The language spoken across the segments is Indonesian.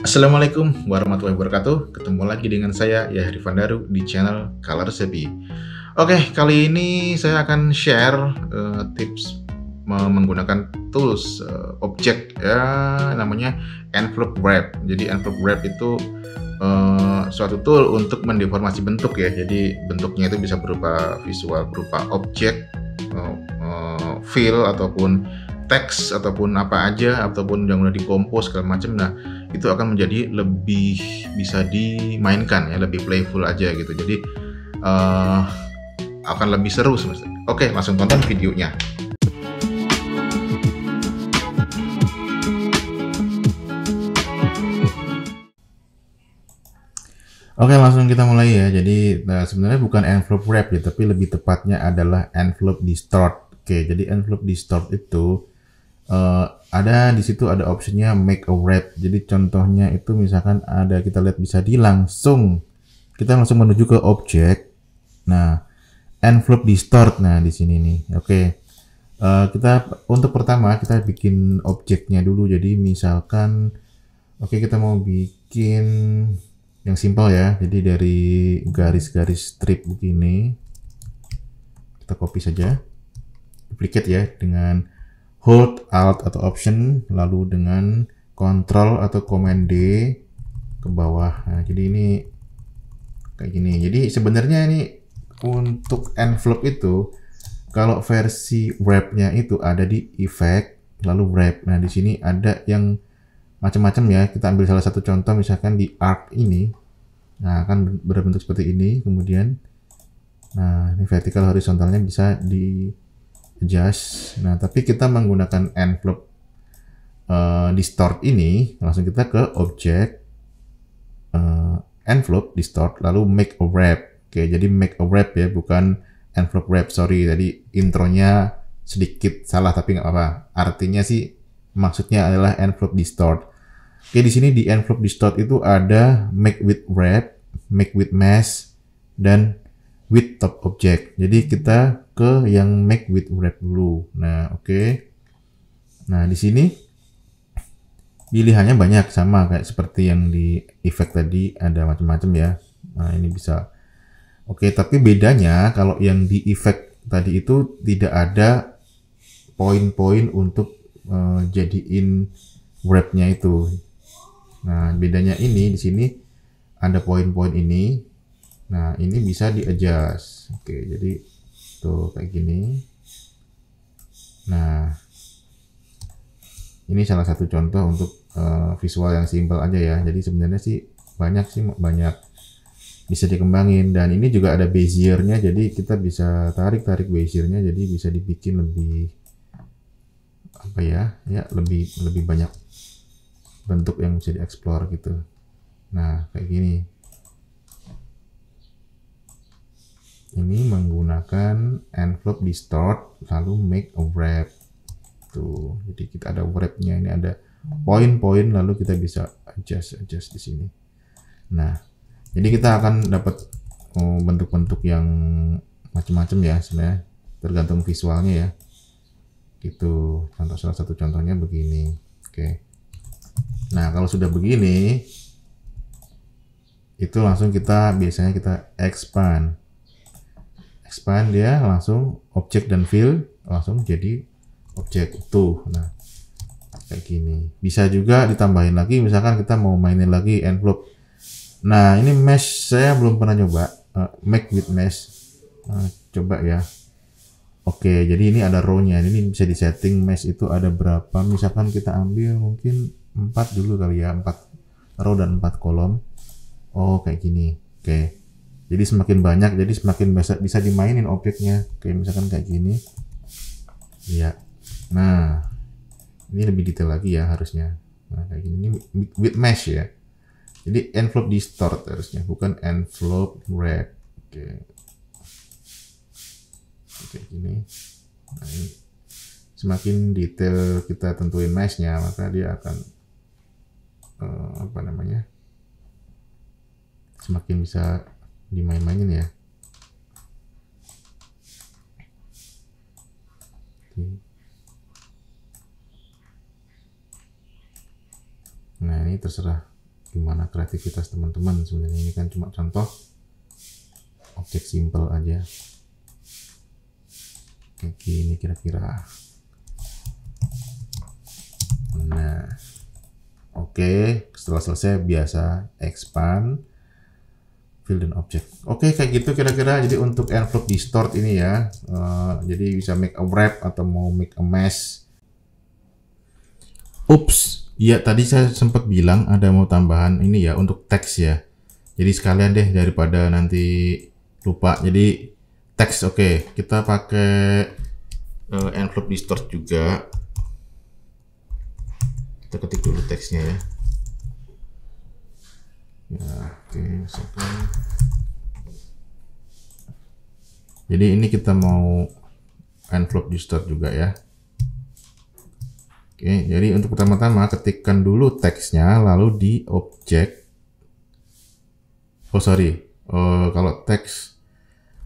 Assalamualaikum warahmatullahi wabarakatuh. Ketemu lagi dengan saya Yahri Vandaru di channel Color Sepi. Oke, kali ini saya akan share uh, tips menggunakan tools uh, objek ya namanya envelope wrap. Jadi envelope wrap itu uh, suatu tool untuk mendeformasi bentuk ya. Jadi bentuknya itu bisa berupa visual, berupa objek, uh, uh, fill ataupun teks ataupun apa aja ataupun yang udah dikompos segala macam. Nah, itu akan menjadi lebih bisa dimainkan ya lebih playful aja gitu jadi uh, akan lebih seru semesta oke langsung tonton videonya Oke langsung kita mulai ya. Jadi nah, sebenarnya bukan envelope wrap ya, tapi lebih tepatnya adalah envelope distort. Oke, jadi envelope distort itu uh, ada di situ ada optionnya make a wrap. Jadi contohnya itu misalkan ada kita lihat bisa di langsung kita langsung menuju ke objek. Nah, envelope distort. Nah, di sini nih. Oke. Okay. Uh, eh, kita untuk pertama kita bikin objeknya dulu. Jadi misalkan oke okay, kita mau bikin yang simpel ya. Jadi dari garis-garis strip begini. Kita copy saja. Duplicate ya dengan hold alt atau option lalu dengan control atau command D ke bawah. Nah, jadi ini kayak gini. Jadi sebenarnya ini untuk envelope itu kalau versi wrapnya itu ada di effect lalu wrap. Nah, di sini ada yang macam-macam ya. Kita ambil salah satu contoh misalkan di arc ini. Nah, akan berbentuk seperti ini kemudian nah, ini Vertical horizontalnya bisa di adjust. Nah, tapi kita menggunakan envelope uh, distort ini, langsung kita ke object uh, envelope distort, lalu make a wrap. Oke, jadi make a wrap ya, bukan envelope wrap. Sorry, tadi intronya sedikit salah, tapi nggak apa-apa. Artinya sih, maksudnya adalah envelope distort. Oke, di sini di envelope distort itu ada make with wrap, make with Mask, dan with top object. Jadi kita ke yang make with wrap dulu. Nah, oke. Okay. Nah, di sini pilihannya banyak sama kayak seperti yang di effect tadi ada macam-macam ya. Nah, ini bisa Oke, okay, tapi bedanya kalau yang di effect tadi itu tidak ada poin-poin untuk uh, jadiin wrapnya itu. Nah, bedanya ini di sini ada poin-poin ini Nah, ini bisa di adjust. Oke, jadi tuh kayak gini. Nah, ini salah satu contoh untuk uh, visual yang simpel aja ya. Jadi sebenarnya sih banyak sih banyak bisa dikembangin dan ini juga ada beziernya jadi kita bisa tarik-tarik beziernya jadi bisa dibikin lebih apa ya ya lebih lebih banyak bentuk yang bisa dieksplor gitu nah kayak gini ini menggunakan envelope distort lalu make a wrap tuh jadi kita ada wrapnya ini ada poin-poin lalu kita bisa adjust adjust di sini nah jadi kita akan dapat oh, bentuk-bentuk yang macam-macam ya sebenarnya tergantung visualnya ya gitu contoh salah satu contohnya begini oke nah kalau sudah begini itu langsung kita biasanya kita expand expand ya, langsung objek dan fill langsung jadi objek tuh nah kayak gini bisa juga ditambahin lagi misalkan kita mau mainin lagi envelope nah ini mesh saya belum pernah coba. uh, eh, make with mesh uh, coba ya oke jadi ini ada row nya ini bisa di setting mesh itu ada berapa misalkan kita ambil mungkin 4 dulu kali ya 4 row dan 4 kolom oh kayak gini oke okay jadi semakin banyak jadi semakin bisa bisa dimainin objeknya kayak misalkan kayak gini iya nah ini lebih detail lagi ya harusnya nah kayak gini ini with mesh ya jadi envelope distort harusnya bukan envelope wrap oke kayak gini nah ini semakin detail kita tentuin meshnya maka dia akan uh, apa namanya semakin bisa dimain-mainin ya nah ini terserah gimana kreativitas teman-teman sebenarnya ini kan cuma contoh objek simple aja kayak gini kira-kira nah oke okay. setelah selesai biasa expand fill dan object oke okay, kayak gitu kira-kira jadi untuk envelope distort ini ya uh, jadi bisa make a wrap atau mau make a mess. Ups, ya tadi saya sempat bilang ada mau tambahan ini ya untuk teks ya jadi sekalian deh daripada nanti lupa jadi teks oke okay. kita pakai uh, eh, envelope distort juga kita ketik dulu teksnya ya ya oke okay, jadi ini kita mau envelope di start juga ya oke okay, jadi untuk pertama-tama ketikkan dulu teksnya lalu di objek oh sorry uh, kalau teks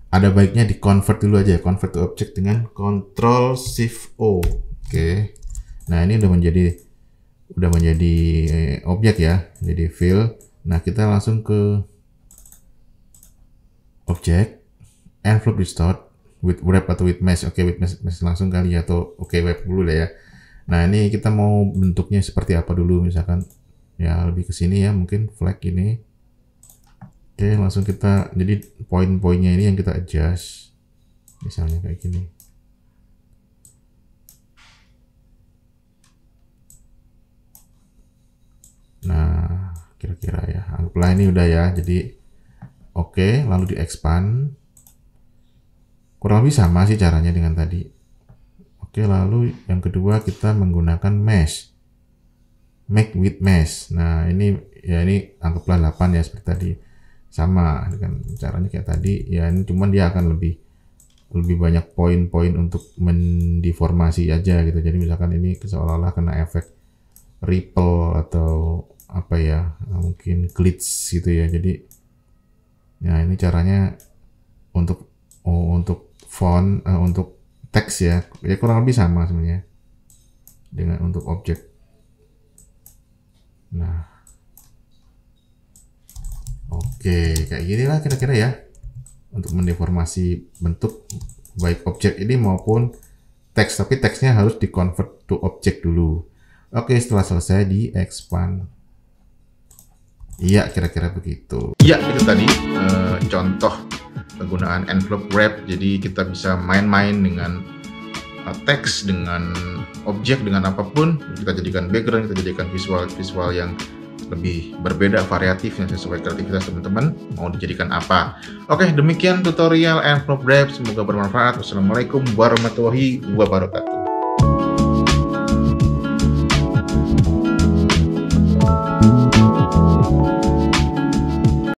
ada baiknya di convert dulu aja ya convert to object dengan control shift O oke okay. nah ini udah menjadi udah menjadi eh, objek ya jadi fill Nah, kita langsung ke objek envelope distort with wrap atau with mesh. Oke, okay, with mesh, mesh langsung kali ya atau oke okay, wrap dulu lah ya. Nah, ini kita mau bentuknya seperti apa dulu misalkan ya lebih ke sini ya, mungkin flag ini. Oke, okay, langsung kita jadi poin-poinnya ini yang kita adjust. Misalnya kayak gini. kira-kira ya anggaplah ini udah ya jadi oke okay, lalu di expand kurang lebih sama sih caranya dengan tadi oke okay, lalu yang kedua kita menggunakan mesh make with mesh nah ini ya ini anggaplah 8 ya seperti tadi sama dengan caranya kayak tadi ya ini cuman dia akan lebih lebih banyak poin-poin untuk mendeformasi aja gitu jadi misalkan ini seolah-olah kena efek ripple atau apa ya mungkin glitch gitu ya jadi ya ini caranya untuk oh, untuk font uh, untuk teks ya ya kurang lebih sama sebenarnya dengan untuk objek nah oke okay, kayak gini lah kira-kira ya untuk mendeformasi bentuk baik objek ini maupun teks tapi teksnya harus di convert to objek dulu oke okay, setelah selesai di expand Iya, kira-kira begitu. Iya, itu tadi uh, contoh penggunaan envelope wrap. Jadi kita bisa main-main dengan uh, teks, dengan objek, dengan apapun. Kita jadikan background, kita jadikan visual-visual yang lebih berbeda variatifnya sesuai kreativitas teman-teman mau dijadikan apa. Oke, demikian tutorial envelope wrap. Semoga bermanfaat. Wassalamualaikum warahmatullahi wabarakatuh.